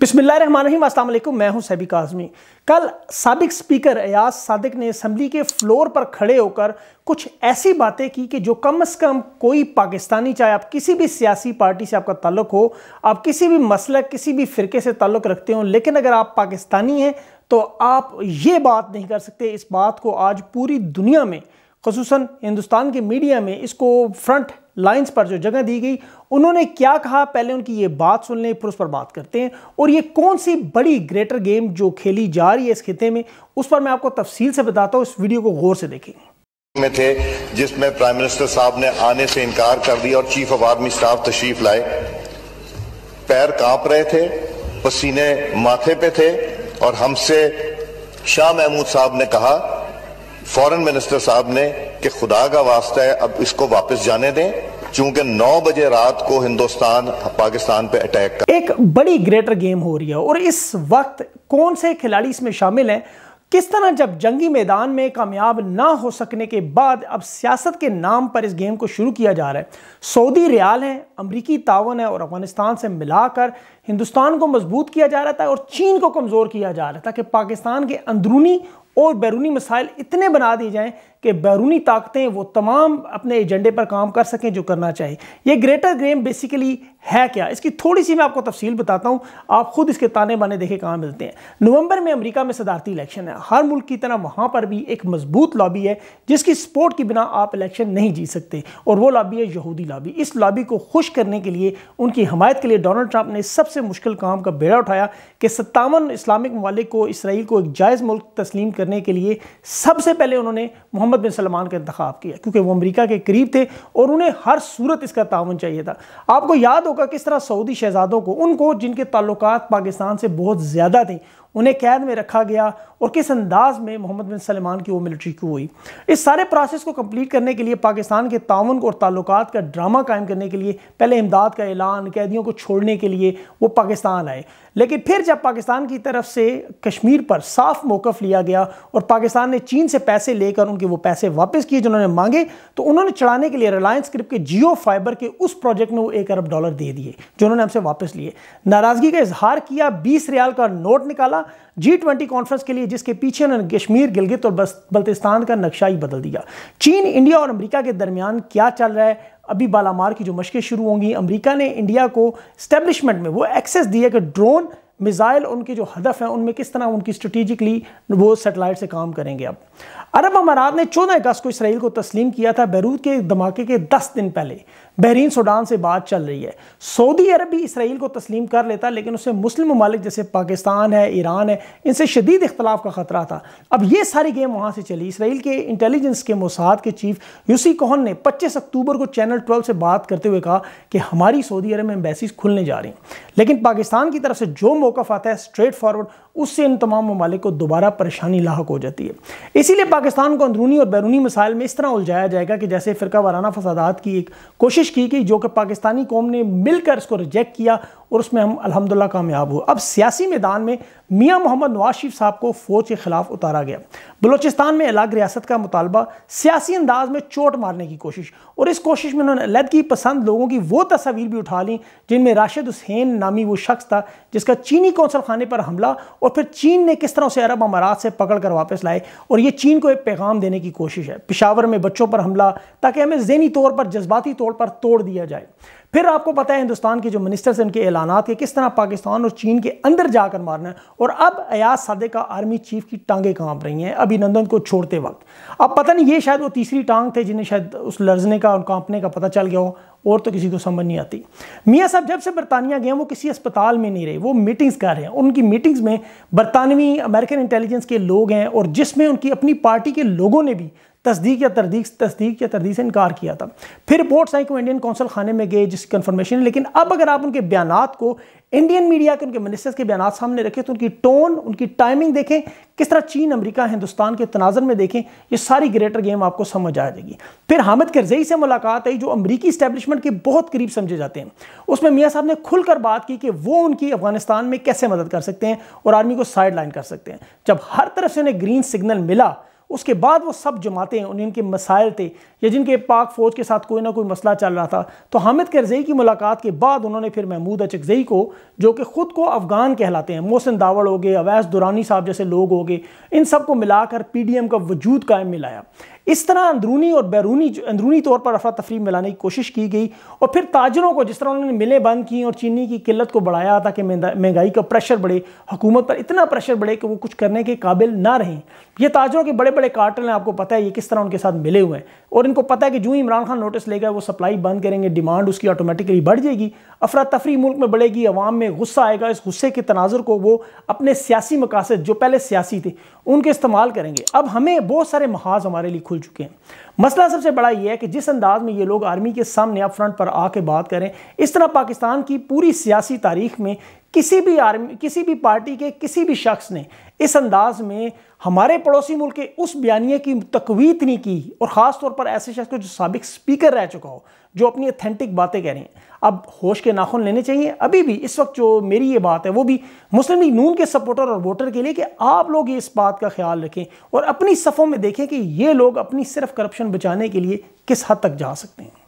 बिस्मिल्लाम असलम मैं हूं सैबिक आज़मी कल सबक स्पीकर एयाज सादिक ने असम्बली के फ्लोर पर खड़े होकर कुछ ऐसी बातें की कि जो कम से कम कोई पाकिस्तानी चाहे आप किसी भी सियासी पार्टी से आपका ताल्लुक हो आप किसी भी मसला किसी भी फ़िरके से ताल्लुक़ रखते हो लेकिन अगर आप पाकिस्तानी हैं तो आप ये बात नहीं कर सकते इस बात को आज पूरी दुनिया में खसूस हिंदुस्तान के मीडिया में इसको फ्रंट लाइंस पर जो जगह दी गई उन्होंने क्या कहा पहले उनकी ये बात सुन लें फिर उस पर बात करते हैं और ये कौन सी बड़ी ग्रेटर गेम जो खेली जा रही है इस खिते में उस पर मैं आपको तफसील से बताता हूँ इस वीडियो को गौर से देखेंगे में थे जिसमें प्राइम मिनिस्टर साहब ने आने से इनकार कर दिया और चीफ ऑफ आर्मी स्टाफ तशरीफ लाए पैर कांप रहे थे पसीने माथे पे थे और हमसे शाह महमूद साहब ने कहा फॉरेन मिनिस्टर साहब ने कि खुदा का वास्ता है अब इसको वापस जाने दें चूंकि 9 बजे रात को हिंदुस्तान पाकिस्तान पे अटैक कर एक बड़ी ग्रेटर गेम हो रही है और इस वक्त कौन से खिलाड़ी इसमें शामिल हैं किस तरह जब जंगी मैदान में कामयाब ना हो सकने के बाद अब सियासत के नाम पर इस गेम को शुरू किया जा रहा है सऊदी रियाल है अमरीकी तावन है और अफगानिस्तान से मिलाकर हिंदुस्तान को मजबूत किया जा रहा था और चीन को कमज़ोर किया जा रहा था कि पाकिस्तान के अंदरूनी और बैरूनी मसाइल इतने बना दिए जाएँ कि बैरूनी ताकतें वो तमाम अपने एजेंडे पर काम कर सकें जो करना चाहिए ये ग्रेटर ग्रेम बेसिकली है क्या इसकी थोड़ी सी मैं आपको तफसील बताता हूँ आप खुद इसके ताने बाने देखे कहाँ मिलते हैं नवंबर में अमेरिका में सदारती इलेक्शन है हर मुल्क की तरह वहाँ पर भी एक मजबूत लॉबी है जिसकी सपोर्ट के बिना आप इलेक्शन नहीं जीत सकते और वो लॉबी है यहूदी लॉबी इस लॉबी को खुश करने के लिए उनकी हमायत के लिए डोनाल्ड ट्रंप ने सबसे मुश्किल काम का बेड़ा उठाया कि सत्तावन इस्लामिक ममालिक को इसराइल को एक जायज़ मुल्क तस्लीम करने के लिए सबसे पहले उन्होंने मोहम्मद बिन सलमान का इंतखा किया क्योंकि वो अमरीका के करीब थे और उन्हें हर सूरत इसका तावन चाहिए था आपको याद होगा किस तरह सऊदी शहजादों को उनको जिनके ताल्लुक पाकिस्तान से बहुत ज़्यादा थे उन्हें कैद में रखा गया और किस अंदाज में मोहम्मद बिन सलमान की वो मिलिट्री क्यों हुई इस सारे प्रोसेस को कंप्लीट करने के लिए पाकिस्तान के ताउन और ताल्लुक का ड्रामा कायम करने के लिए पहले इमदाद का ऐलान कैदियों को छोड़ने के लिए वो पाकिस्तान आए लेकिन फिर जब पाकिस्तान की तरफ से कश्मीर पर साफ मौकफ लिया गया और पाकिस्तान ने चीन से पैसे लेकर उनके वो पैसे वापस किए जो उन्होंने मांगे तो उन्होंने चढ़ाने के लिए रिलायंस क्रिप के जियो फाइबर के उस प्रोजेक्ट में वो एक अरब डॉलर दे दिए जो उन्होंने हमसे वापस लिए नाराज़गी का इजहार किया बीस रियाल का नोट निकाला जी ट्वेंटी कॉन्फ्रेंस के लिए जिसके पीछे उन्होंने कश्मीर गिलगित और बल्तिस्तान का नक्शा ही बदल दिया चीन इंडिया और अमरीका के दरमियान क्या चल रहा है अभी बालामार की जो मशकें शुरू होंगी अमेरिका ने इंडिया को स्टैब्लिशमेंट में वो एक्सेस दिया कि ड्रोन मिज़ाइल उनके जो हदफ हैं उनमें किस तरह उनकी स्ट्रेटिजिकली वो सेटेलाइट से काम करेंगे अब अरब अमारात ने चौदह अगस्त को इसराइल को तस्लीम किया था बैरूत के धमाके के दस दिन पहले बहरीन सूडान से बात चल रही है सऊदी अरब भी इसराइल को तस्लीम कर लेता लेकिन उसे मुस्लिम ममालिक जैसे पाकिस्तान है ईरान है इनसे शदीद इख्तलाफ का ख़तरा था अब ये सारी गेम वहाँ से चली इसराइल के इंटेलिजेंस के मसाद के चीफ यूसी कोहन ने पच्चीस अक्टूबर को चैनल ट्वेल्व से बात करते हुए कहा कि हमारी सऊदी अरब में एम्बेसीज खुलने जा रही हैं लेकिन पाकिस्तान की तरफ से जो हुक्का फाता है स्ट्रेट फॉरवर्ड उससे इन तमाम ममालिक को दोबारा परेशानी लाक हो जाती है इसीलिए पाकिस्तान को अंदरूनी और बैरूनी मसाइल में इस तरह उलझाया जाएगा कि जैसे फ़िरका वाराना फसादात की एक कोशिश की गई जो कि पाकिस्तानी कौम ने मिलकर इसको रिजेक्ट किया और उसमें हम अलहमदिल्ला कामयाब हुए अब सियासी मैदान में मियाँ मोहम्मद नवाज शरीफ साहब को फ़ौज के ख़िलाफ़ उतारा गया बलोचिस्तान में अलग रियासत का मुतालबा सियासी अंदाज में चोट मारने की कोशिश और इस कोशिश में उन्होंने अलहदगी पसंद लोगों की वो तस्वीर भी उठा ली जिनमें राशिद हुसैन नामी वो शख्स था जिसका चीनी कौंसल खाने पर हमला और और फिर चीन ने किस तरह से अरब अमारात से पकड़ कर वापस लाए और ये चीन को एक पैगाम देने की कोशिश है पिशावर में बच्चों पर हमला ताकि हमें जहनी तौर पर जज्बाती तौर पर तोड़ दिया जाए फिर आपको पता है हिंदुस्तान के जो मिनिस्टर्स हैं उनके ऐलानात के किस तरह पाकिस्तान और चीन के अंदर जाकर मारना है और अब अयाज सादे का आर्मी चीफ की टांगें कांप रही हैं अभिनंदन को छोड़ते वक्त अब पता नहीं ये शायद वो तीसरी टांग थे जिन्हें शायद उस लर्जने का और कांपने का पता चल गया हो और तो किसी को समझ नहीं आती मियाँ साहब जब से बरतानिया गए वो किसी अस्पताल में नहीं रहे वो मीटिंग्स कर रहे हैं उनकी मीटिंग्स में बरतानवी अमेरिकन इंटेलिजेंस के लोग हैं और जिसमें उनकी अपनी पार्टी के लोगों ने भी तस्दीक या तरदीक तस्दीक या तरदीक से इनकार किया था फिर बोर्ड साइक कि इंडियन कौंसल खाने में गए जिसकी कन्फर्मेशन है लेकिन अब अगर आप उनके बयान को इंडियन मीडिया के उनके मिनिस्टर्स के बयान सामने रखें तो उनकी टोन उनकी टाइमिंग देखें किस तरह चीन अमेरिका हिंदुस्तान के तनाजर में देखें ये सारी ग्रेटर गेम आपको समझ आ जाएगी फिर हामिद करजई से मुलाकात आई जो अमरीकी स्टैब्लिशमेंट के बहुत करीब समझे जाते हैं उसमें मियाँ साहब ने खुलकर बात की कि वो उनकी अफगानिस्तान में कैसे मदद कर सकते हैं और आर्मी को साइड लाइन कर सकते हैं जब हर तरफ से उन्हें ग्रीन सिग्नल मिला उसके बाद वो सब जमातें उन्हें इनके मसाइल थे या जिनके पाक फ़ौज के साथ कोई ना कोई मसला चल रहा था तो हामिद करजई की मुलाकात के बाद उन्होंने फिर महमूद अचकजई को जो कि ख़ुद को अफ़गान कहलाते हैं मोहसिन दावड़ हो गए अवैस दुरानी साहब जैसे लोग हो गए इन सब को मिलाकर पी डी एम का वजूद कायम मिलाया इस तरह अंदरूनी और बैरूनी अंदरूनी तौर पर अफरा तफरी मिलाने की कोशिश की गई और फिर ताजरों को जिस तरह उन्होंने मिलें बंद की और चीनी की किल्लत को बढ़ाया ताकि महंगाई का प्रेशर बढ़े हुकूमत पर इतना प्रेशर बढ़े कि वो कुछ करने के काबिल ना रहें यह ताजरों के बड़े बड़े कार्टल हैं आपको पता है ये किस तरह उनके साथ मिले हुए हैं और इनको पता है कि जूँ इमरान खान नोटिस लेगा वो सप्लाई बंद करेंगे डिमांड उसकी ऑटोमेटिकली बढ़ जाएगी अफरा तफरी मुल्क में बढ़ेगी अवाम में गुस्सा आएगा इस गुस्से के तनाजर को वो अपने सियासी मकासद जो पहले सियासी थे उनके इस्तेमाल करेंगे अब हमें बहुत सारे महाज हमारे लिए खुल चुके हैं मसला सबसे बड़ा यह है कि जिस अंदाज में ये लोग आर्मी के सामने अप फ्रंट पर आके बात करें इस तरह पाकिस्तान की पूरी सियासी तारीख में किसी भी आर्मी किसी भी पार्टी के किसी भी शख्स ने इस अंदाज में हमारे पड़ोसी मुल्क के उस बयानिए की तकवीत नहीं की और ख़ास तौर पर ऐसे शख्स को जो सबक स्पीकर रह चुका हो जो अपनी अथेंटिक बातें कह रहे हैं अब होश के नाखून लेने चाहिए अभी भी इस वक्त जो मेरी ये बात है वो भी मुस्लिम लीग नून के सपोर्टर और वोटर के लिए कि आप लोग इस बात का ख्याल रखें और अपनी सफ़ों में देखें कि ये लोग अपनी सिर्फ करप्शन बचाने के लिए किस हद तक जा सकते हैं